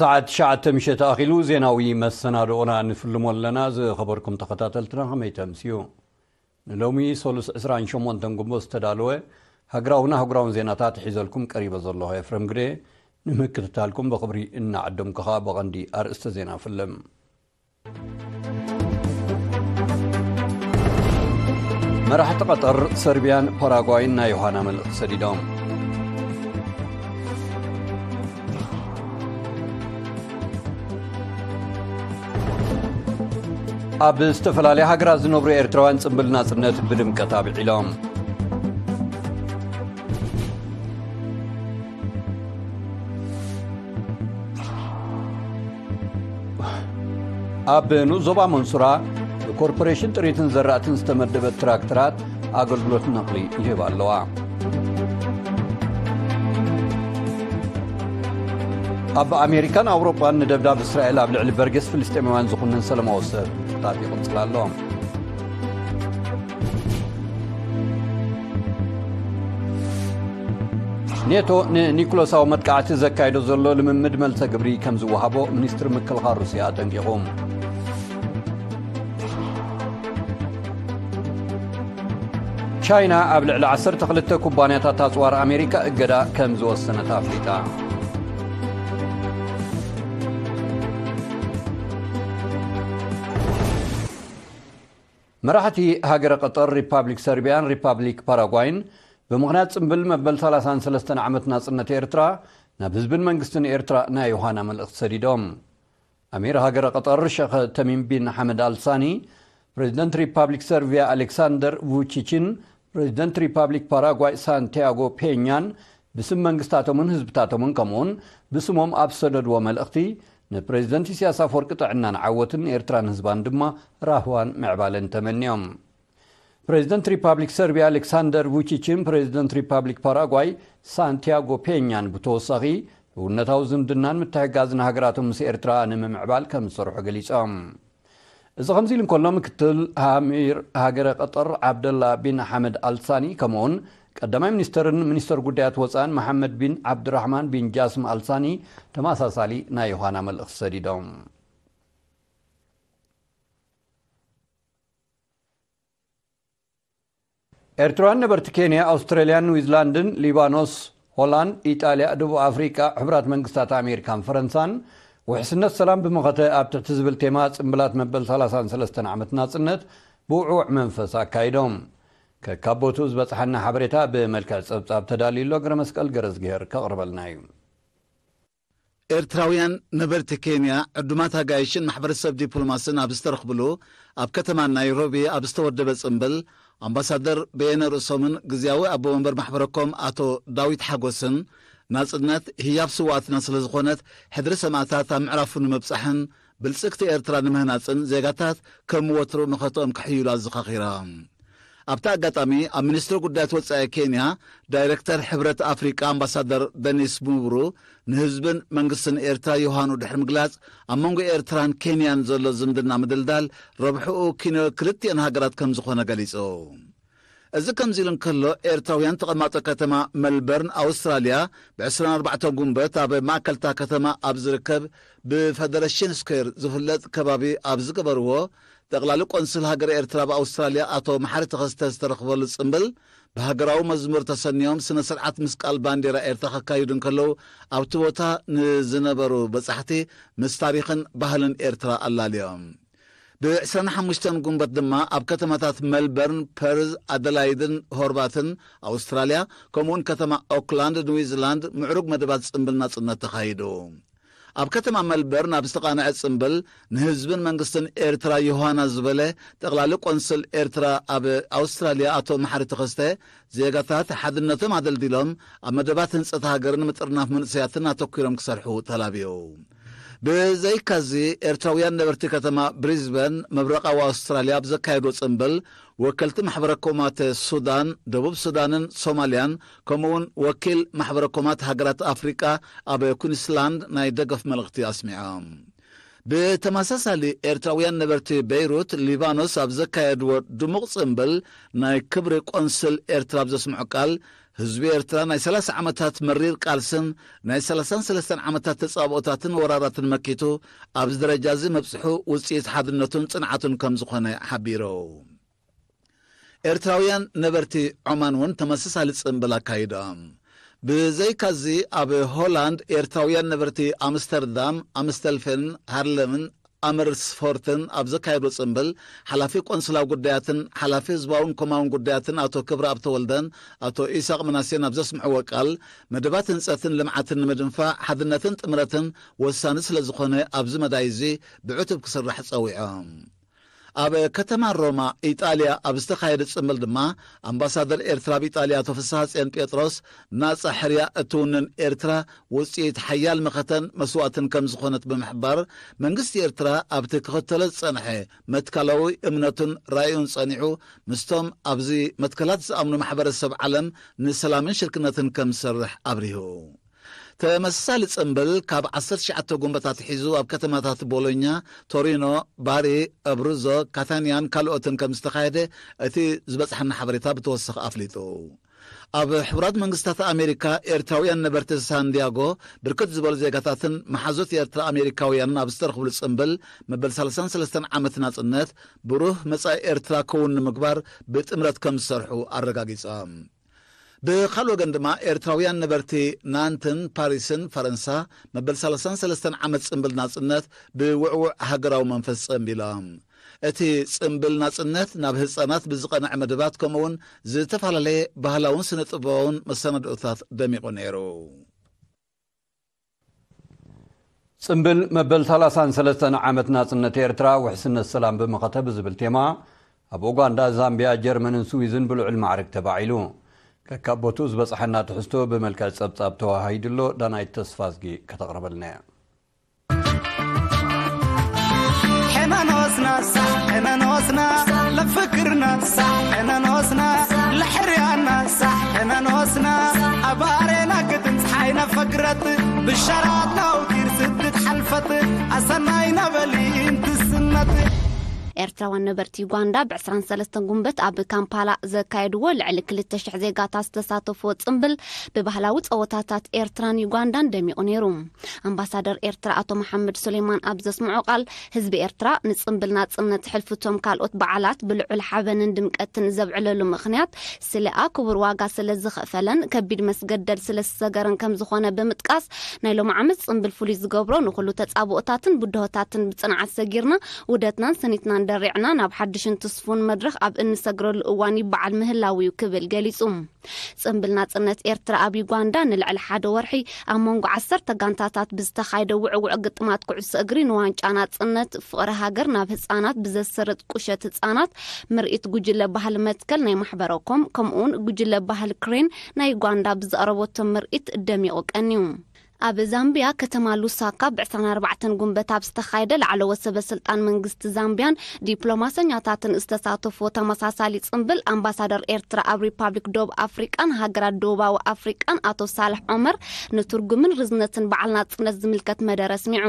ساعت شعت مشت أخيلو زيناوي مسنا رؤنا نفلم ولنا خبركم تخطاتلتنا همي تمسيو نلومی سولس إسران شمون تنقبوز تدالوه هقراونا هقراون زيناتات حيزلكم نمکت تال يفرم قري ንምክትታልኩም ብኽብሪ እናዓዶም ክኻ ብቐንዲ ኣርእስተ ዜና فلم መራሕቲ ቀጠር ሰርቢያን ፓራጓይን ናይ ዮሃና መልእኽቲ ሰዲዶም ኣብ ዝተፈላለየ ሃገራት ዝነብሩ ኤርትራውያን ፅምብል ናፅነት ብድምቀት ኣብዒሎም ኣብ ንኡ መንሱራ ብኮርፖሬሽን ጥሪትን ዘራእትን ዝተመደበት ትራክተራት ኣገልግሎት ነኽሊ ይህብ ኣለዋ ኣብ ኣሜሪካን ኣውሮጳን ንደብዳብ እስራኤል ኣብ ልዕሊ በርጌስ ፍልስጥኤማውያን ዝኹነን ሰለማዊ ሰብ ጣቢቑ ንፅላ ኣለዎም ኔቶ ንኒኮሎሳዊ መጥቃዕቲ ዘካይዶ ዘሎ ልምምድ መልሰ ግብሪ ከም ዝወሃቦ ሚኒስትሪ ምክልኻል ሩስያ ኣጠንቂቑ ቻይና ኣብ ልዕሊ 12 ኩባንያታት ኣፅዋር ኣሜሪካ እገዳ ከም ዝወሰነት ኣፍሊጣ መራሕቲ ሃገረ ቀጠር ሪፓብሊክ ሰርብያን ሪፓብሊክ ፓራጓይን ብምኽንያት ጽምብል መበል 33ስ ዓመትናጽነት ኤርትራ ናብ ህዝብን መንግስትን ኤርትራ ናይ ዮዋና መልእኽቲ ሰዲዶም ኣሜር ሃገረ ቀጠር ሸኸ ተሚም ቢን ሓመድ ኣልሳኒ ፕሬዚደንት ሪፓብሊክ ሰርቪያ ኣሌክሳንደር ቡቺቺን ፕሬዚደንት ሪፓብሊክ ፓራጓይ ሳንቲያጎ ፔኛን ብስም መንግስታቶምን ህዝብታቶምን ከምኡውን ብስሞም ኣብ ሰደድዎ መልእኽቲ ንፕሬዚደንት ኢሳያስ አፈወርቂ ጥዕናን ዓወትን ኤርትራን ህዝባን ድማ ራህዋን ምዕባለን ተመንዮም ፕሬዚደንት ሪፓብሊክ ሰርቢያ ኣሌክሳንደር ቡቺችን ፕሬዚደንት ሪፓብሊክ ፓራጓይ ሳንቲያጎ ፔኛን ብተወሳኺ እውነታዊ ዝምድናን ምትሕጋዝን ሃገራቶም ምስ ኤርትራ ንምምዕባል ከም ዝሰርሑ ገሊፆም እዚ ከምዚ ኢሉ እንከሎ ምክትል ሃሚር ሃገረ ቀጠር ዓብደላ ቢን ሓመድ ኣልሳኒ ከምኡውን ቀዳማይ ሚኒስትርን ሚኒስተር ጉዳያት ወፃእን መሓመድ ቢን ዓብድራሕማን ቢን ጃስም አልሳኒ ተመሳሳሊ ናይ ዮሃና መልእኽቲ ሰዲዶም ኤርትራን ነበርቲ ኬንያ ኣውስትራልያን ኒውዚላንድን ሊባኖስ ሆላንድ ኢጣልያ ደቡብ ኣፍሪቃ ሕብራት መንግስታት ኣሜሪካን ፈረንሳን ውሕስነት ሰላም ብምኸተ ኣብ ትሕቲ ዝብል ቴማ ፅምብላት መበል 33 ዓመት ናፅነት ብውዕውዕ መንፈስ ኣካይዶም ከካቦቱ ዝበፅሐና ሓበሬታ ብመልክዕ ጸብጻብ ተዳልዩሎ እግረ መስቀል ገረዝግሄር ከቕርበልና እዩ ኤርትራውያን ነበርቲ ኬንያ ዕዱማት ኣጋይሽን ማሕበረሰብ ዲፕሎማስን ኣብ ዝተረኽብሉ ኣብ ከተማ ናይሮቢ ኣብ ዝተወደበ ፅምብል ኣምባሳደር ብየነ ርእሶምን ግዜያዊ ኣቦ መንበር ማሕበረኮም ኣቶ ዳዊት ሓጎስን ናጽነት ህያብ ስዋኣትና ስለ ዝኾነት ሕድሪ ሰማዕታት ኣብ ምዕራፉ ንምብጻሕን ብልጽግቲ ኤርትራ ንምህናጽን ዜጋታት ከም ወትሩ ንኸትኦም ክሕይሉ ኣዘኻኺራ ኣብቲ ኣጋጣሚ ኣብ ሚኒስትሪ ጉዳያት ወፃኢ ኬንያ ዳይረክተር ሕብረት ኣፍሪቃ ኣምባሳደር ደኒስ ሙብሩ ንህዝብን መንግስትን ኤርትራ ዮሃኑ ድሕሪ ምግላጽ ኣብ መንጎ ኤርትራን ኬንያን ዘሎ ዝምድና ምድልዳል ረብሕኡ ኪኖ ክልትኤን ሃገራት ከም ዝኾነ ገሊጹ እዚ ከምዚ ኢሉ እንከሎ ኤርትራውያን ተቐማጦ ከተማ መልበርን ኣውስትራልያ ብ24 ጉንበት ኣብ ማእከልታ ከተማ ኣብ ዝርከብ ብፈደረሽን ስኩር ዝፍለጥ ከባቢ ኣብ ዝገበርዎ ጠቕላሊ ቆንስል ሃገር ኤርትራ ብኣውስትራልያ ኣቶ መሓሪ ተኸስተ ዝተረኽበሉ ጽምብል ብሃገራዊ መዝሙር ተሰኒዮም ስነ ስርዓት ምስቃል ባንዴራ ኤርትራ ከካይዱ እንከለዉ ኣብቲ ቦታ ንዝነበሩ በጻሕቲ ምስ ታሪኽን ባህልን ኤርትራ ኣላልዮም ብ25 ጉንበት ድማ ኣብ ከተማታት መልበርን ፐርዝ ኣደላይድን ሆርባትን ኣውስትራልያ ከምኡውን ከተማ ኦክላንድ ኒውዚላንድ ምዕሩግ መደባት ጽምብል ናጽነት ተኻይዱ ኣብ ከተማ መልበርን ኣብ ዝተቓንዐ ፅምብል ንህዝብን መንግስትን ኤርትራ ዮሃና ዝበለ ጠቕላሊ ቆንስል ኤርትራ ኣብ ኣውስትራልያ ኣቶ መሓሪ ተኸስተ ዜጋታት ሓድነቶም ኣደልዲሎም ኣብ መደባት ህንፀት ሃገርን ምጥርናፍ መንእሰያትን ኣተኪሮም ክሰርሑ ተላብዩ ብዘይካዚ ኤርትራውያን ነበርቲ ከተማ ብሪዝበን መብረቃዊ ኣውስትራልያ ኣብ ዘካየዶ ፅምብል ወከልቲ ማሕበረ ኮማተ ሱዳን ደቡብ ሱዳንን ሶማልያን ከምኡ ውን ወኪል ማሕበረ ኮማት ሃገራት ኣፍሪቃ ኣብ ኩኒስላንድ ናይ ደገፍ መልእኽቲ ኣስሚዖ ብተመሳሳሊ ኤርትራውያን ንበርቲ በይሩት ሊባኖስ ኣብ ዘካየድዎ ድሙቕ ጽምብል ናይ ክብሪ ቈንስል ኤርትራ ብ ዘስምዑ ቃል ህዝቢ ኤርትራ ናይ 30 ዓመታት መሪር ቃልስን ናይ 33 ዓመታት ተጻብኦታትን ወራራትን መኪቱ ኣብዚ ደረጃ እዚ መብጽሑ ውጽኢት ሓድነቱን ጽንዓቱን ከም ዝኾነ ሓቢሩ ኤርትራውያን ነበርቲ ዖማን እውን ተመሳሳሊ ፅምብል ኣካይዳ ብዘይካዚ ኣብ ሆላንድ ኤርትራውያን ነበርቲ ኣምስተርዳም ኣምስተልፌን ሃርለምን ኣምርስፎርትን ኣብ ዘካየዶ ፅምብል ሓላፊ ቆንስላዊ ጉዳያትን ሓላፊ ህዝባውን ኮማውን ጉዳያትን ኣቶ ክብሪ ኣብ ተወልደን ኣቶ ኢስቅ መናሴን ኣብ ዘስምዕዎ ቃል መደባት ህንፀትን ልምዓትን ንምድንፋዕ ሓድነትን ጥምረትን ወሳኒ ስለ ዝኾነ ኣብዚ መዳይ እዚ ብዕቱብ ክስራሕ ፀዊዖም ኣብ ከተማ ሮማ ኢጣልያ ኣብ ዝተኻየደ ጽምል ድማ ኣምባሳደር ኤርትራ ብኢጣልያ ቶፍሳኺጽን ጴጥሮስ ናጻ ሕርያ እትውንን ኤርትራ ውጽኢት ሓያል መኸተን መስዋእትን ከም ዝኾነት ብምሕባር መንግስቲ ኤርትራ ኣብቲ ክኽተሎ ዝጸንሐ መትካለዊ እምነቱን ራእዩን ጸኒዑ ምስቶም ኣብዚ መትከላት ዝኣምኑ ማሕበረሰብ ዓለም ንሰላምን ሽርክነትን ከም ዝሰርሕ ኣብርሁ ተመሳሳሊ ፅምብል ካብ 1,000 ጉንበታት ሒዙ ኣብ ከተማታት ቦሎኛ ቶሪኖ ባሪ ኣብሩዞ ካታንያን ካልኦትን ከም ዝተካየደ እቲ ዝበፅሐና ሓበሬታ ብተወሳኺ ኣፍሊጡ ኣብ ሕቡራት መንግስታት ኣሜሪካ ኤርትራውያን ነበርቲ ሳንዲያጎ ብርክት ዝበሉ ዜጋታትን መሓዞት ኤርትራ ኣሜሪካውያን ኣብ ዝተረኽብሉ ፅምብል መበል 33 ዓመት ናፅነት ብሩህ መጻኢ ኤርትራ ክውን ንምግባር ብጥምረት ከም ዝሰርሑ ኣረጋጊፆም ብኻልእ ወገን ድማ ኤርትራውያን ነበርቲ ናንትን ፓሪስን ፈረንሳ መበል 33 ዓመት ፅምብል ናጽነት ብውዕውዕ ሃገራዊ መንፈስ ጸምቢሎም እቲ ፅምብል ናጽነት ናብ ህፃናት ብዝቐንዕ መደባት ከምኡ ውን ዝተፈላለየ ባህላውን ስነ ጥበባውን መሰናድኦታት ደሚቑ ነይሩ ፅምብል መበል 33 ዓመት ናጽነት ኤርትራ ውሕስነት ሰላም ብምኸተ ብዝብል ቴማ ኣብ ኡጋንዳ ዛምቢያ ጀርመንን ስዊዝን ብልዑል ማዕርግ ተባዒሉ ካብ ቦቱ ዝበፅሐና ትሕዝቶ ብመልክዕ ፀብጻብ ተዋሂድሎ ዳናይ ተስፋ ዝጊ ከተቕረበልና እያ ሕመኖስና ሕመኖስና ለፍክርና ሕመኖስና ለሕርያና ሕመኖስና ኣባሬና ክትንፅሓይና ፈክረት ብሸራት ናውቲር ስትትሓልፈት ኣሰናይና በሊእንትስነት ኤርትራውያን ነበርቲ ዩጋንዳ ብ23 ጉንበት ኣብ ካምፓላ ዘካየድዎ ልዕሊ 2,00 ዜጋታት ዝተሳተፍዎ ፅምብል ብባህላዊ ፀወታታት ኤርትራን ዩጋንዳን ደሚቑ ነይሩ ኣምባሳደር ኤርትራ ኣቶ መሓመድ ሱሌማን ኣብ ዘስምዑ ቃል ህዝቢ ኤርትራ ንፅምብል ናፅነት ሕልፍቶም ካልኦት በዓላት ብልዑል ሓበንን ድምቀትን ዘብዕለሉ ምክንያት ስለኣ ክቡር ዋጋ ስለ ዝኽእፈለን ከቢድ መስገደል ስለ ዝሰገርን ከም ዝኾነ ብምጥቃስ ናይ ሎም ዓመት ፅምብል ፍሉይ ዝገብሮ ንኩሉ ተፃብኦታትን ብድሆታትን ብፅንዓት ሰጊርና ውደትናን ስኒትናን ደሪዕና ናብ ሓድሽ እንትስፉን መድረኽ ኣብ እንሰግረሉ እዋን ይበዓል ምህላው እዩ ክብል ገሊጹ ፅምብል ናፅነት ኤርትራ ኣብ ዩጋንዳ ንልዕሊ ሓደ ወርሒ ኣብ መንጎ ዓሰርተ ጋንታታት ብዝተኻይደ ውዕውዕ ግጥማት ኩዕሶ እግሪ ንዋንጫ ናፅነት ፍቕሪ ሃገር ናብ ህፃናት ብዘስርጥ ቁሸት ህፃናት ምርኢት ጉጅለ ባህሊ መትከል ናይ ማሕበረኮም ከምኡውን ጉጅለ ባህሊ ክሬን ናይ ዩጋንዳ ብዘቕረበቶም ምርኢት ደሚቑ ቀኒዩ ኣብ ዛምብያ ከተማ ሉሳካ ብ24 ጉንበት ኣብ ዝተኻየደ ላዕለወት ሰበስልጣን መንግስቲ ዛምብያን ዲፕሎማሰኛታትን ዝተሳተፎ ተመሳሳሊ ፅምብል ኣምባሳደር ኤርትራ ኣብ ሪፓብሊክ ዶብ ኣፍሪቃን ሃገራት ደቡባዊ ኣፍሪቃን ኣቶ ሳልሕ ዑመር ንትርጉምን ርዝነትን በዓል ናፅነት ዝምልከት መደረ ስሚዑ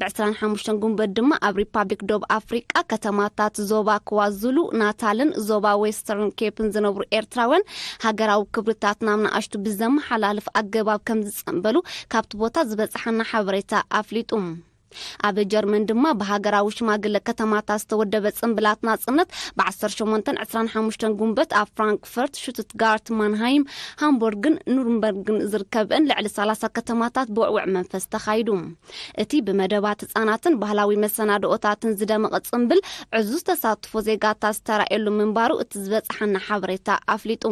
ብ25 ጉንበት ድማ ኣብ ሪፓብሊክ ዶብ ኣፍሪቃ ከተማታት ዞባ ክዋዝሉ ናታልን ዞባ ዌስተርን ኬፕን ዝነብሩ ኤርትራውያን ሃገራዊ ክብርታት ናብ ናኣሽቱ ብዘመሓላልፍ ኣገባብ ከም ዝፀንበሉ ካብቲ ቦታ ዝበፅሓና ሓበሬታ ኣፍሊጡ ኣብ ጀርመን ድማ ብሃገራዊ ሽማግለ ከተማታት ዝተወደበ ፅምብላት ናፅነት ብ1825 ጉንበት ኣብ ፍራንክፈርት ሽቱትጋርት ማንሃይም ሃምቦርግን ኑርንበርግን ዝርከብአን ልዕሊ 30 ከተማታት ብውዕውዕ መንፈስ ተኻይዱ እቲ ብመደባት ህፃናትን ባህላዊ መሰናድኦታትን ዝደመቐ ፅምብል ዕዙ ተሳትፎ ዜጋታት ዝተራእየሉ ምንባሩ እቲ ዝበፅሓና ሓበሬታ ኣፍሊጡ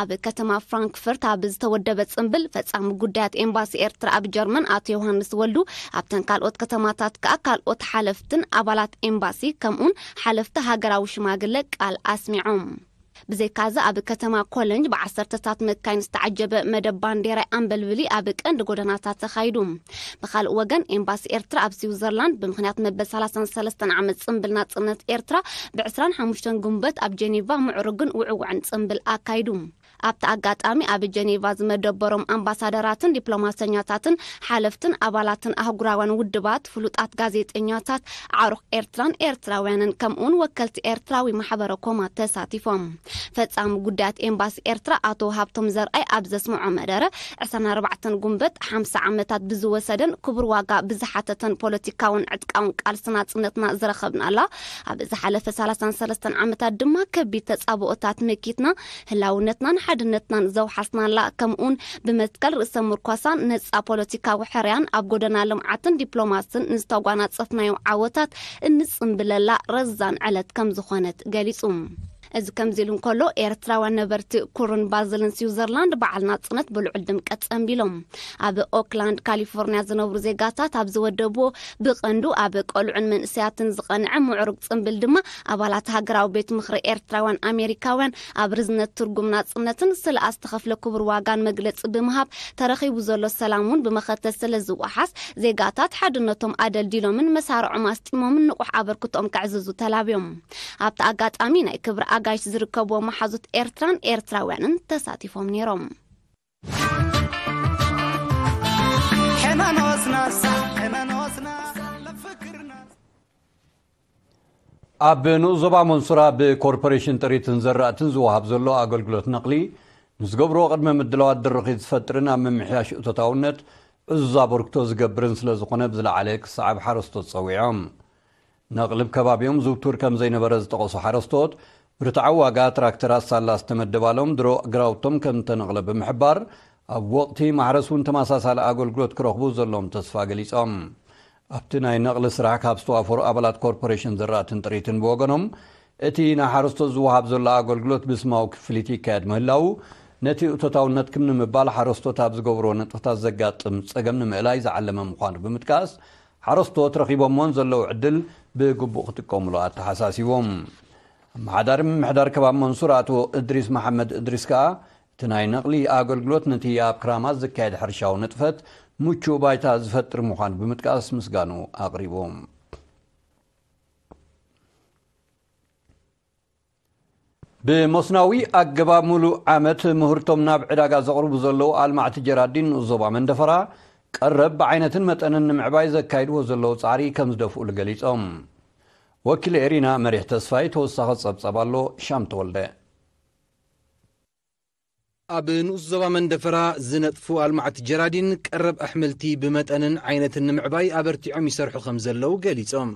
ኣብ ከተማ ፍራንክፈርት ኣብ ዝተወደበ ፅምብል ፈፃሚ ጉዳያት ኤምባሲ ኤርትራ ኣብ ጀርመን ኣቶ ዮሃንስ ወልዱ ኣብተን ካልኦት ከተማታት ከዓ ካልኦት ሓለፍትን ኣባላት ኤምባሲ ከምኡን ሓለፍቲ ሃገራዊ ሽማግለ ቃል ኣስሚዖም ብዘይካዚ ኣብ ከተማ ኮለንጅ ብዓሰርተታት ምካይን ዝተዓጀበ መደብ ባንዴራይ ኣንበልብሊ ኣብ ቀንዲ ጎደናታት ተኻይዱ ብካልእ ወገን ኤምባሲ ኤርትራ ኣብ ስዊዘርላንድ ብምክንያት መበል 33 ዓመት ፅምብል ናፅነት ኤርትራ ብ25 ጉንበት ኣብ ጀኔቫ ምዕሩግን ውዕውዕን ፅምብል ኣካይዱ ኣብቲ ኣጋጣሚ ኣብ ጀኔቫ ዝመደበሮም ኣምባሳደራትን ዲፕሎማሰኛታትን ሓለፍትን ኣባላትን ኣህጉራውያን ውድባት ፍሉጣት ጋዜጠኛታት ዓሩኽ ኤርትራን ኤርትራውያንን ከምኡውን ወከልቲ ኤርትራዊ ማሕበረ ኮማ ተሳቲፎም ፈፃሚ ጉዳያት ኤምባሲ ኤርትራ ኣቶ ሃብቶም ዘርኣይ ኣብ ዘስምዖ መደረ 24 ጉንበት 50 ዓመታት ብዝወሰደን ክቡር ዋጋ ብዝሓተተን ፖለቲካውን ዕጥቃውን ቃልሲ ናፅነትና ዝረከብና ኣላ ኣብ ዝሓለፈ 33 ዓመታት ድማ ከቢድ ተፃብኦታት መኪትና ህላውነትናን ሓድነትናን ዘውሓስናላ ከምኡን ብመትከል ርእሰ ምርኳሳን ነፃ ፖለቲካዊ ሕርያን ኣብ ጎደና ልምዓትን ዲፕሎማስን ንዝተጓናፀፍናዮም ዓወታት እንፅምብለላ ረዛን ዕለት ከም ዝኾነት ገሊፁ እዚ ከምዚኢሉ እንከሎ ኤርትራውያን ነበርቲ ኩርን ባዝልን ስዊዘርላንድ በዓል ናፅነት ብልዑል ድምቀት ፀንቢሎም ኣብ ኦክላንድ ካሊፎርንያ ዝነብሩ ዜጋታት ኣብ ዝወደብዎ ብቐንዱ ኣብ ቆልዑን መንእሰያትን ዝቐንዐ ምዕሩግ ፅምብል ድማ ኣባላት ሃገራዊ ቤት ምክሪ ኤርትራውያን ኣሜሪካውያን ኣብ ርዝነት ትርጉም ናፅነትን ስለ ኣዝተኸፍለ ክቡር ዋጋን መግለፂ ብምሃብ ተረኺቡ ዘሎ ሰላም እውን ብመኸተል ስለ ዝወሓስ ዜጋታት ሓድነቶም ኣደልዲሎምን መሳርዖም ኣስጢሞምን ንቑሕ ኣበርክቶኦም ከዕዝዙ ተላብዮም ኣብቲ ኣጋጣሚ ናይ ክብሪ ተጋጋሽ ዝርከብዎ መሓዙት ኤርትራን ኤርትራውያንን ተሳቲፎም ነይሮም ኣብ ንኡ ዞባ መንሱራ ብኮርፖሬሽን ጥሪትን ዘራእትን ዝወሃብ ዘሎ ኣገልግሎት ነቕሊ ምስ ገብሮ ቅድሚ ምድለዋት ድርኺት ዝፈጥርን ኣብ ምምሕያሽ እቶታውነት ዕዙዝ ኣበርክቶ ዝገብርን ስለ ዝኾነ ብዝለዓለ ክሰዓብ ሓረስቶት ፀዊዖም ነቕሊ ብ ከባቢኦም ዝውቱር ከም ዘይነበረ ዝጠቐሱ ሓረስቶት ርትዓዋጋ ትራክተራት ሳላስ ተመድባሎም ድሮ እግራውቶም ከም ተነቕለ ብምሕባር ኣብ ወቕቲ ማሕረስ እውን ተመሳሳሊ ኣገልግሎት ክረኽቡ ዘሎም ተስፋ ገሊፆም ኣብቲ ናይ ነቕሊ ስራሕ ካብ ዝተዋፈሩ ኣባላት ኮርፖሬሽን ዝራእትን ጥሪትን ብወገኖም እቲ ናይ ሓረስቶት ዝወሃብ ዘሎ ኣገልግሎት ብስማዊ ክፍሊት ይካየድ ምህላው ነቲ እቶታውነት ክም ንምባል ሓረስቶት ኣብ ዝገብሮ ነጥፍታት ዘጋጥም ፀገም ንምእላይ ዝዓለመ ምዃኑ ብምጥቃስ ሓረስቶት ረኺቦሞን ዘለው ዕድል ብግቡእ ክጥቀምሉ ኣተሓሳሲቦም ኣመሓዳሪ ምምሕዳር ከባቢ መንሱር ኣቶ እድሪስ መሓመድ እድሪስ ከኣ እቲ ናይ ነቕሊ ኣገልግሎት ነቲ ኣብ ክራማት ዝካየድ ሕርሻዊ ንጥፈት ምቹው ባይታ ዝፈጥር ምዃኑ ብምጥቃስ ምስጋኑ ኣቕሪቦም ብመስናዊ ኣገባብ ሙሉእ ዓመት ምህርቶም ናብ ዕዳጋ ዘቕርቡ ዘለዉ ኣልማዕቲ ጀራዲን ዞባ መንደፈራ ቀረብ ብዓይነትን መጠንን ንምዕባይ ዘካይድዎ ዘለዉ ፃዕሪ ከም ዝደፍኡሉ ገሊፆም ወኪል ኤሪና መሪሕ ተስፋይ ተወሳኺ ጸብጻብ ኣሎ ሻም ተወልደ ኣብ ንኡስ ዞባ መንደፈራ ዝነጥፉ ኣልማዕቲ ጀራዲን ቀረብ ኣሕምልቲ ብመጠንን ዓይነትን ንምዕባይ ኣበርቲዖም ይሰርሑ ከም ዘለዉ ገሊፆም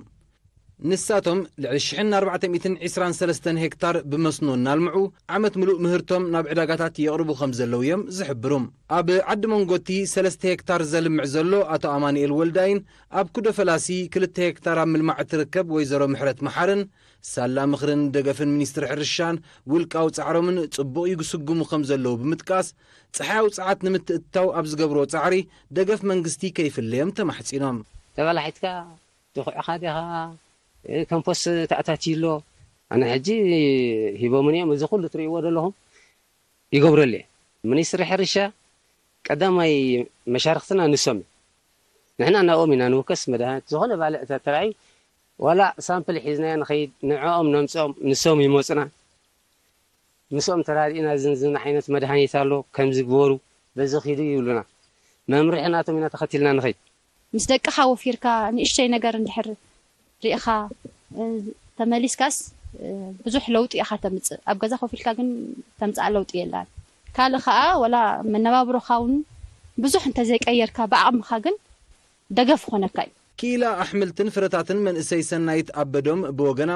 نساتهم لعل شحن 423 هكتار بمسنو نالمعو عمت ملوء مهرتهم ناب عداقاتات يقربو خمزة لويم زحبروم اب عد منغوتي 3 هكتار زل معزلو أتا اماني الولدين اب كودو فلاسي كلت هكتار من المع تركب ويزرو محرت محارن سالا مخرن دقفن منيستر حرشان ولكاو تعرومن تبو يقسقو مخمزة لو بمتكاس تحاو تعات نمت التو ابزقبرو تعري دقف منغستي كيف الليم تمحسينهم تبالا حيتكا تخوي كمبوس تاع تاتي لو انا حجي هيبو منيا مزي كل تريوا لهم يقبر لي من يسرح ريشه قدام اي مشارختنا نسمي أنا نؤمن أنا نوكس مدها زهنا بالا تراي ولا سامبل حزنا نخيد نعوم نصوم نسوم يموصنا نسوم ترادينا زنزن حينت مدهاني تالو كم زغورو بزو خيدو يولنا ممرحناتو من تختلنا نخيد مستقحا وفيركا نيشتي نغر ندحرك ሪኢኻ ተመሊስካስ ብዙሕ ለውጢ ኢኻ ተምፅእ ኣብ ገዛ ኮፍ ኢልካ ግን ተምፃእ ለውጢ የላን ካልእ ከዓ ወላ መነባብሮካ እውን ብዙሕ እንተዘይቀየርካ ብኣቕምካ ግን ደገፍ ክኾነካ እዩ ኪኢላ ኣሕምልትን ፍረታትን መንእሰይ ሰናይት ኣበዶም ብወገና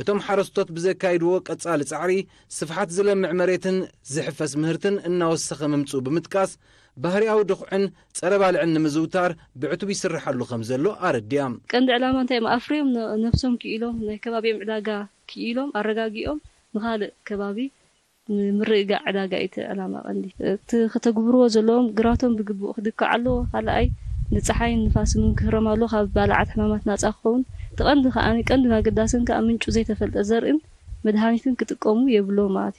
እቶም ሓረስቶት ብዘካይድዎ ቀጻሊ ጻዕሪ ስፍሓት ዝለምዕ መሬትን ዝሕፈስ ምህርትን እናወሰኺ ምምፁ ብምጥቃስ ባህርያዊ ድኹዕን ጸረባልዕን ንምዝውታር ብዕቱብ ይስርሓሉ ከም ዘሎ ኣረድያ ቀንዲ ዕላማ እንታይ እዮም ኣፍርዮም ነፍሶም ክኢሎም ናይ ከባቢኦም ዕዳጋ ክኢሎም ኣረጋጊኦም ንኻልእ ከባቢ ንምርኢጋዕ ዕዳጋ እቲ ዕላማ ቀንዲ እቲ ክተግብርዎ ዘለዎም ግራቶም ብግቡእ ክድካዕ ኣለዎ ካልኣይ ንፀሓይን ንፋስምን ክህረም ኣለዎ ካብ ባልዓት ሕማማት ናፃ ክኸውን ተቐንዲ ከዓኒ ቀንዲን ኣገዳስን ከዓ ምንጩ ዘይተፈልጠ ዘርእን መድሃኒትን ክጥቀሙ የብሎ ማለት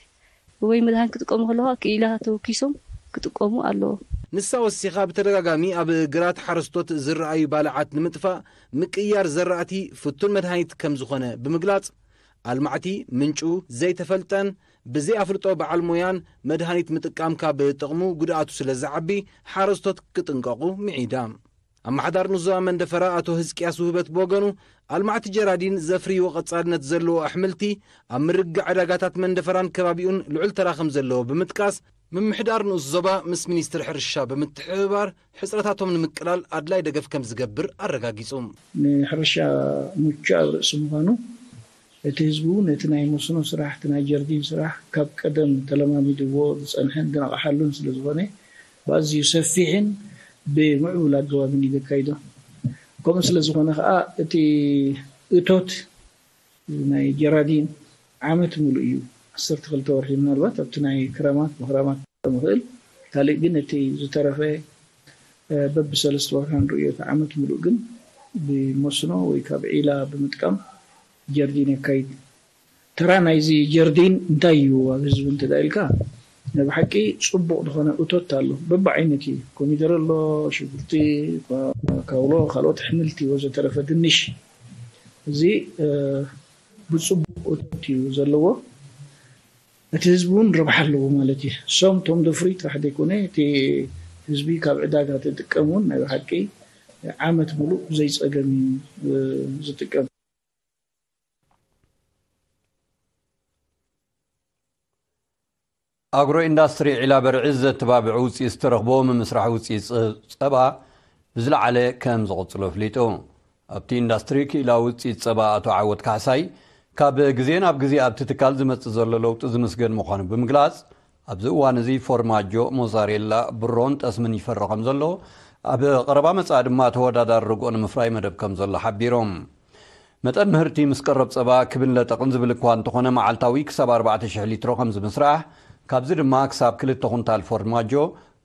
እዩ ወይ መድሃኒት ክጥቀሙ ከለዋ ክኢላ ተወኪሶም ክጥቀሙ ኣለዎ ንሳ ወሲኻ ብተደጋጋሚ ኣብ ግራት ሓረስቶት ዝረኣዩ ባልዓት ንምጥፋእ ምቅያር ዘራእቲ ፍቱን መድሃኒት ከም ዝኾነ ብምግላጽ ኣልማዕቲ ምንጩ ዘይተፈልጠን ብዘይኣፍልጦ በዓል ሞያን መድሃኒት ምጥቃምካ ብጥቕሙ ጉድኣቱ ስለ ዝዓቢ ሓረስቶት ክጥንቀቑ ምዒዳ ኣብ ማሕዳር ንዞባ መንደፈራ ኣቶ ህዝቅያስ ውህበት ብወገኑ ኣልማዕቲ ጀራዲን ዘፍርይዎ ቐጻልነት ዘለዎ ኣሕምልቲ ኣብ ምርግዕ ዕዳጋታት መንደፈራን ከባቢኡን ልዑል ተራኸም ዘለዎ ብምጥቃስ ምምሕዳር ንኡስ ዞባ ምስ ሚኒስትር ሕርሻ ብምትሕብባር ሕፅረታቶም ንምቅላል ኣድላይ ደገፍ ከም ዝገብር ኣረጋጊፁ ንሕርሻ ሙቹ ኣብርእሲ ምኳኑ እቲ ህዝቢ እውን እቲ ናይ መስኖ ስራሕ እቲ ናይ ጀርዲን ስራሕ ካብ ቀደም ተለማሚድዎ ዝፀንሐን ዝነቕሓሉን ስለዝኮነ ብኣዝዩ ሰፊሕን ብምዕብሉ ኣገባብን እዩዘካይዶ ከምኡ ስለ ዝኮነ ከዓ እቲ እቶት ናይ ጀራዲን ዓመት ሙሉ እዩ ዓሰርተ ክልተ ወርሒ ምናልባት ኣብቲ ናይ ክረማት ምክራማት ምኽእል ካልእ ግን እቲ ዝተረፈ በቢ ሰለስተ ወርሒ ንሪኦ እቲ ዓመት ሙሉእ ግን ብመስኖ ወይ ካብ ዒላ ብምጥቃም ጀርዲን የካይድ ተራ ናይዚ ጀርዲን እንታይ እዩ ኣብ ህዝቢ እንተዳኢልካ ንብሓቂ ፅቡቅ ዝኾነ እቶት ኣሎ በቢ ዓይነት እዩ ኮሚደረ ኣሎ ሽጉርቲ ካውሎ ካልኦት ኣሕምልቲ ወዘተረፈ ድንሽ እዚ ብፅቡቅ እቶት እዩ ዘለዎ እቲ ህዝቢ ረብሓ ኣለዎ ማለት እዩ እሶም እቶም ደፍሪት ሓደ ይኮነ እቲ ህዝቢ ካብ ዕዳጋ ተጥቀሙን ናይ ሓቂ ዓመት ሙሉእ ዘይፀገም እዩ ዝጥቀም ኣግሮ ኢንዳስትሪ ዒላ በርዒ ዘተባብዑ ውፅኢት ዝተረኽቦ ምምስራሕ ውፅኢት ፀባ ብዝለዓለ ከም ዝቕፅሉ ኣፍሊጡ ኣብቲ ኢንዳስትሪ ክኢላ ውፅኢት ፀባ ኣቶ ዓወት ካሕሳይ ካብ ግዜ ናብ ግዜ ኣብቲ ትካል ዝመፅእ ዘሎ ለውጢ ዝምስገን ምዃኑ ብምግላፅ ኣብዚ እዋን እዚ ፎርማጆ ሞዛሬላ ብሮን ጠስምን ይፈሪ ከም ዘሎ ኣብ ቀረባ መፅእ ድማ ተወዳዳሪ ርግኦ ንምፍራይ መደብ ከም ዘሎ ሓቢሮም መጠን ምህርቲ ምስ ቀረብ ፀባ ክብን ለጠቕን ዝብል እኳ እንተኾነ መዓልታዊ ክሳብ 4,000 ሊትሮ ከም ዝምስራሕ ካብዚ ድማ ክሳብ 2 ኩንታል ፎርማጆ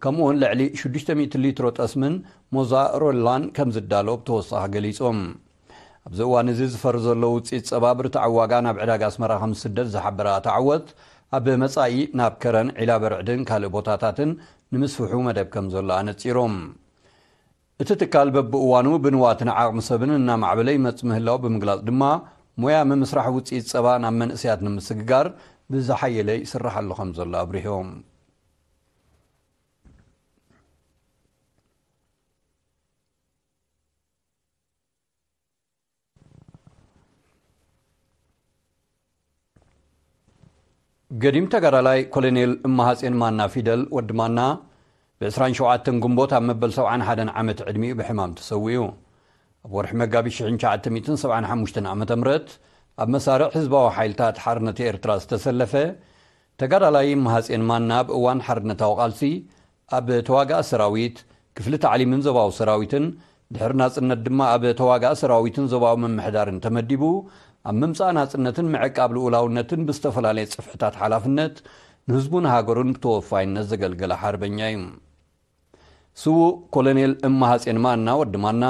ከምኡውን ልዕሊ 600 ሊትሮ ጠስምን ሞዛ ሮላን ከም ዝዳለ ብተወሳኺ ገሊፆም ኣብዚ እዋን እዚ ዝፈር ዘሎ ውፅኢት ፀባ ብርቲ ዓዋጋ ናብ ዕዳጋ ኣስመራ ከም ዝስደድ ዝሓበረ ተዓወት ኣብ መጻኢ ናብ ከረን ዒላ በርዕድን ካልእ ቦታታትን ንምስፍሑ መደብ ከም ዘሎ ኣነፂሮም እቲ ትካል በብእዋኑ ብንዋትን ዓቕሚ ሰብን እናማዕበለ ይመፅ ምህላው ብምግላፅ ድማ ሞያ ምምስራሕ ውፅኢት ፀባ ናብ መንእስያት ንምስግጋር ብዝሓየለ ይስራሕ ኣሎ ከም ዘሎ ኣብሪሆም ገዲም ተጋዳላይ ኮሎኔል እማሃፄን ማና ፊደል ወዲ ማና ብ27 ግንቦት ኣብ መበል 71 ዓመት ዕድሚኡ ብሕማም ተሰውዩ ኣብ ወርሒ መጋቢ 975 ዓ ም ኣብ መሳርዕ ህዝባዊ ሓይልታት ሓርነት ኤርትራ ዝተሰለፈ ተጋዳላይ እማሃፄን ማና ብእዋን ሓርነታዊ ቃልሲ ኣብ ተዋጋእ ሰራዊት ክፍሊ ተዕሊምን ዞባዊ ሰራዊትን ድሕሪ ናፅነት ድማ ኣብ ተዋጋእ ሰራዊትን ዞባዊ ምምሕዳርን ተመዲቡ ኣብ ምምፃእ ናፅነትን ምዕቃብ ልኡላውነትን ብዝተፈላለየ ፅፍሕታት ሓላፍነት ንህዝቡን ሃገሩን ብተወፋይነት ዘገልገለ ሓርበኛ እዩ ስውእ ኮሎኔል እማሃፄን ማና ወድማና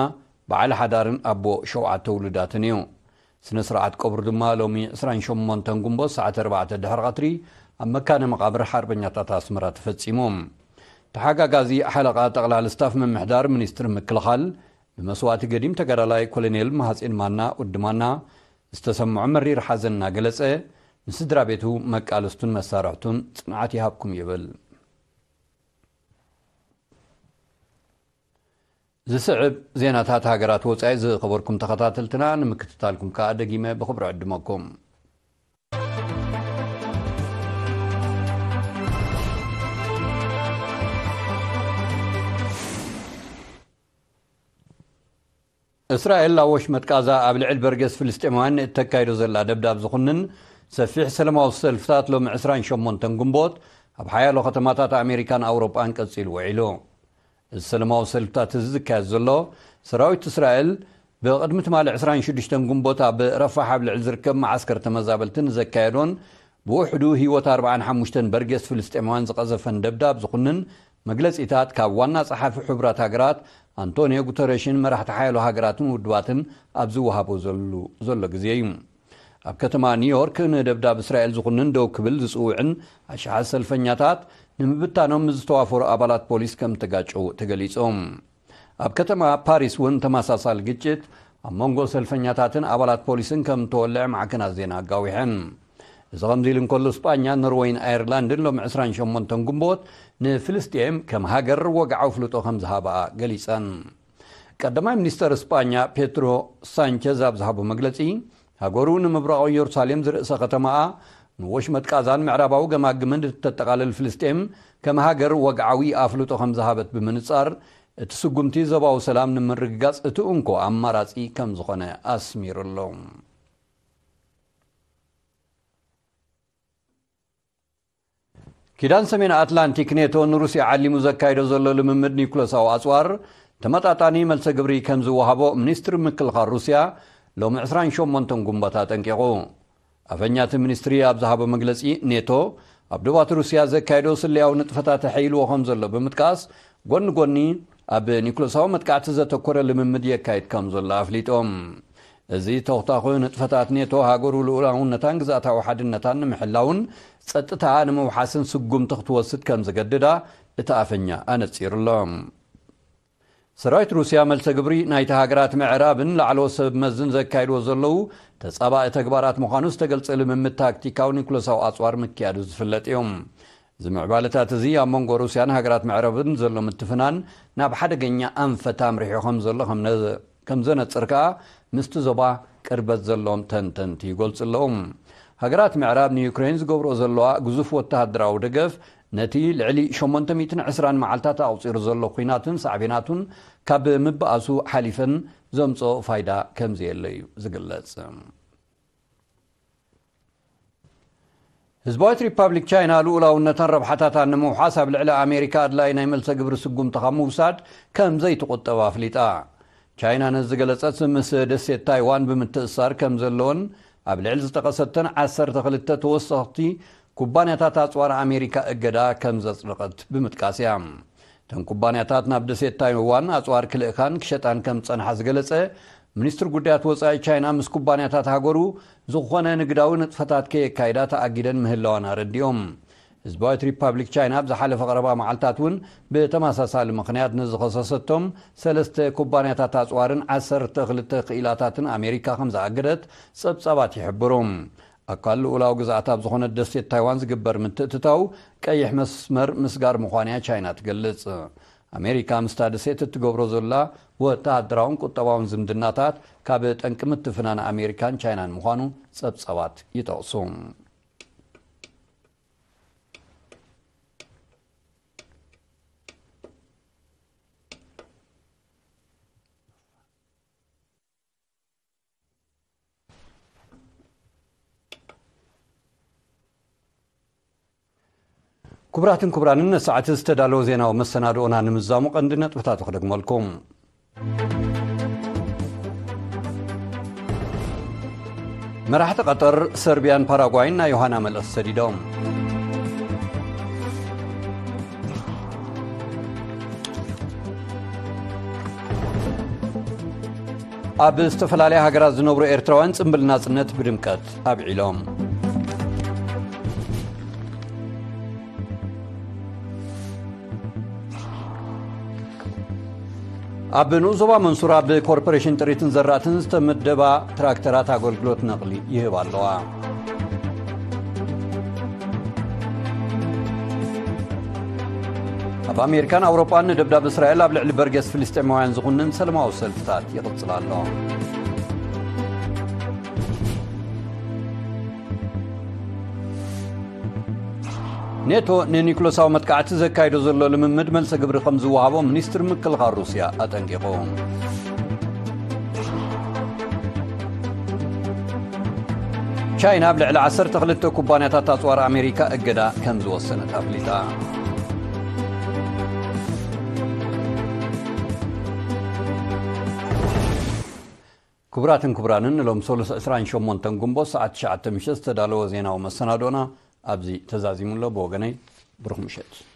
በዓል ሓዳርን ኣቦ ሸውዓተ ውሉዳትን እዩ ስነ ስርዓት ቀብሩ ድማ ሎሚ 28 ጉንቦት ሰዓተ 4 ድሕር ቀትሪ ኣብ መካነ መቓብር ሓርበኛታት ኣስመራ ተፈጺሙ ተሓጋጋዚ ሓለቓ ጠቕላል ስታፍ ምምሕዳር ሚኒስትሪ ምክልኻል ብመስዋእቲ ገዲም ተጋዳላይ ኮሎኔል ማሃፄን ማና ወድማና ዝተሰምዑ መሪር ሓዘን እናገለጸ ንስድራ ቤቱ መቃልስቱን መሳርሕቱን ጽንዓት ይሃብኩም ይብል ዝስዕብ ዜናታት ሃገራት ወጻኢ ዝኸበርኩም ተኸታተልትና ንምክትታልኩም ከዓ ደጊመ ብክብሪ ዕድመኩም እስራኤል ኣብ ወሽመጥ ቃዛ ኣብ ልዕል በርገስ ፍልስጢማውያን እተካይዱ ዘላ ደብዳብ ዝኹንን ሰፊሕ ሰለማዊ ሰልፍታት ሎም 28 ግንቦት ኣብ ሓያሎ ከተማታት ኣሜሪካን ኣውሮጳን ቀፂሉ ውዒሉ እዚ ሰለማዊ ሰልፍታት እዚ ዝካየድ ዘሎ ሰራዊት እስራኤል ብቅድሚ ትማሊ 26 ግንቦት ኣብ ረፋሕ ኣብ ልዕል ዝርከብ ማዓስከር ተመዛበልትን ዘካየዶን ብውሕዱ ሂወት 45 በርጌስ ፍልስጤማውያን ዝቐዘፈን ደብዳብ ዝኹንን መግለፂታት ካብ ዋና ፀሓፊ ሕቡራት ሃገራት ኣንቶኒዮ ጉተረሽን መራሕቲ ሓይሉ ሃገራትን ውድባትን ኣብ ዝወሃቦ ዘሎ ግዜ እዩ ኣብ ከተማ ኒውዮርክ ንደብዳብ እስራኤል ዝኹንን ደው ክብል ዝፅውዕን ኣሽሓት ሰልፈኛታት ንምብታኖም ዝተዋፈሩ ኣባላት ፖሊስ ከም ተጋጭው ተገሊፆም ኣብ ከተማ ፓሪስ እውን ተመሳሳሊ ግጭት ኣብ መንጎ ሰልፈኛታትን ኣባላት ፖሊስን ከም ተወልዐ ማዕከናት ዜና ኣጋዊሐን እዚ ከምዚ ኢሉ እንከሎ እስጳኛ ኖርወይን ኣየርላንድን ሎሚ 28 ግንቦት ንፍልስጥኤም ከም ሃገር ወግዓዊ ፍልጦ ከም ዝሃበኣ ገሊፀን ቀዳማይ ሚኒስተር እስጳኛ ፔትሮ ሳንቸዝ ኣብ ዝሃቦ መግለፂ ሃገሩ ንምብራቕ ኢየሩሳሌም ዝርእሰ ከተማኣ ንወሽመጥ መጥቃዛን ምዕራባዊ ገማግምን እተጠቓለል ፍልስጥኤም ከም ሃገር ወግዓዊ ኣፍልጦ ከም ዝሃበት ብምንጻር እቲ ስጉምቲ ዘባዊ ሰላም ንምርግጋጽ እቲ እንኮ ኣማራፂ ከም ዝኾነ ኣስሚሩ ኣሎ ኪዳን ሰሜን ኣትላንቲክ ኔቶ ንሩስያ ዓሊሙ ዘካይዶ ዘሎ ልምምድ ኒኮለሳዊ ኣፅዋር ተመጣጣኒ መልሰ ግብሪ ከም ዝወሃቦ ሚኒስትሪ ምክልኻል ሩስያ ሎሚ 28 ጉንቦት ጠንቂቑ ኣፈኛቲ ሚኒስትሪ ኣብ ዝሃቦ መግለፂ ኔቶ ኣብ ደባት ሩስያ ዘካየዶ ስለያዊ ንጥፈታት ኣሐይልዎ ከም ዘሎ ብምጥቃስ ጎኒ ጎኒ ኣብ ኒኮሎሳዊ መጥቃዕቲ ዘተኮረ ልምምድ የካየድ ከም ዘሎ ኣፍሊጦም እዚ ተኽቶ ኮይኑ ንጥፈታት ኔቶ ሃገሩ ልኡላውነታን ግዛእታዊ ሓድነታን ንምሕላውን ፀጥታ ንምውሓስን ስጉምቲ ክትወስድ ከም ዝገድዳ እቲ ኣፈኛ ኣነፂሩሎም ሰራዊት ሩስያ መልሰ ግብሪ ናይቲ ሃገራት ምዕራብን ላዕለዎ ሰብ መዝን ዘካይድዎ ዘለዉ ተፀባኢ ተግባራት ምዃኑ ዝተገልፀ ልምምድ ታክቲካዊ ኒኩለሳዊ ኣፅዋር ምክያዱ ዝፍለጥ እዮም እዚ ምዕባለታት እዚ ኣብ መንጎ ሩስያን ሃገራት ምዕረብን ዘሎ ምትፍናን ናብ ሓደገኛ ኣንፈት ኣምሪሑ ከም ዘሎ ከም ከም ዘነፅር ከዓ ምስቲ ዞባ ቅርበት ዘሎም ተንተንቲ ይገልፁ ኣለ ሃገራት ምዕራብ ንዩክሬን ዝገብርኦ ዘለዋ ግዙፍ ወተሃድራዊ ደገፍ ነቲ ልዕሊ 820 መዓልታት ኣቕፂሩ ዘሎ ኩናትን ሳዕቤናቱን ካብ ምባኣሱ ሓሊፈን ዘምፆኦ ፋይዳ ከምዘየለ እዩ ዝግለጽ ህዝባዊት ሪፓብሊክ ቻይና ልኡላውነተን ረብሓታት ንምውሓስ ኣብ ልዕሊ ኣሜሪካ ኣድላይ ናይ መልሰ ግብሪ ስጉምቲኻ ምውሳድ ከምዘይተቆጠባ ኣፍሊጣ ቻይና ነዚ ገለፀት ምስ ደሴት ታይዋን ብምትእሳር ከም ዘለዎን ኣብ ልዕሊ ዝተቐሰተን 12 ተወሳኽቲ ኩባንያታት ኣፅዋር ኣሜሪካ እገዳ ከም ዘፅድቐት ብምጥቃስ እያ እተን ኩባንያታት ናብ ደሴት ታይዋን ኣፅዋር ክልእኻን ክሸጣን ከም ዝፀንሓ ዝገለፀ ሚኒስትሪ ጉዳያት ወፃኢ ቻይና ምስ ኩባንያታት ሃገሩ ዝኾነ ንግዳዊ ንጥፈታት ከየካይዳ ተኣጊደን ምህላዋን ኣረዲኦም ህዝባዊት ሪፓብሊክ ቻይና ብዝሓለፈ ቀረባ መዓልትታት እውን ብተመሳሳሊ ምክንያት ንዝኸሰሰቶም ሰለስተ ኩባንያታት ኣፅዋርን 12 ክኢላታትን ኣሜሪካ ከም ዝኣገደት ጸብጻባት ይሕብሩ ኣካል ልኡላዊ ግዛኣት ኣብ ዝኾነት ደሴት ታይዋን ዝግበር ምትእትታው ቀይሕ መስመር ምስጋር ምዃንያ ቻይና ትገልጽ ኣሜሪካ ምስታ ደሴት እትገብሮ ዘላ ወተሃደራውን ቁጠባውን ዝምድናታት ካብ ጠንቂ ምትፍናን ኣሜሪካን ቻይናን ምዃኑ ጸብጻባት ይጠቕሱ ክቡራትን ክቡራንን ንሰዓቲ ዝተዳለወ ዜናዊ መሰናድኦና ንምዛሙ ቀንዲ ነጥብታት ክደግመልኩም መራሕቲ ቀጠር ሰርቢያን ፓራጓይን ናይ ዮሃና መልእስ ሰዲዶም ኣብ ዝተፈላለያ ሃገራት ዝነብሩ ኤርትራውያን ፅምብል ናፅነት ብድምቀት ኣብዒሎም ኣብ መንሱር መንሱራ ኮርፖሬሽን ጥሪትን ዘራእትን ዝተመደባ ትራክተራት ኣገልግሎት ነቕሊ ይህብ ኣለዋ ኣብ ኣሜሪካን ኣውሮጳን ንደብዳብ እስራኤል ኣብ ልዕሊ በርጌስ ፍልስጥማውያን ዝኹንን ሰለማዊ ሰልፍታት ይቕፅል ኣሎ ኔቶ ንኒኮሎሳዊ መጥቃዕቲ ዘካይዶ ዘሎ ልምምድ መልሰ ግብሪ ከም ዝወሃቦ ሚኒስትር ምክልኻል ሩስያ ኣጠንቂቑ ቻይና ኣብ ልዕሊ 12 ኩባንያታት ኣፅዋር ኣሜሪካ እገዳ ከም ዝወሰነት ኣፍሊጣ ክቡራትን ክቡራንን ሎም 328 ጉንቦ ሰዓት 9 ምሸት ዝተዳለወ ዜናዊ መሰናዶና ابزی تزازیمون لا بوگنی برخ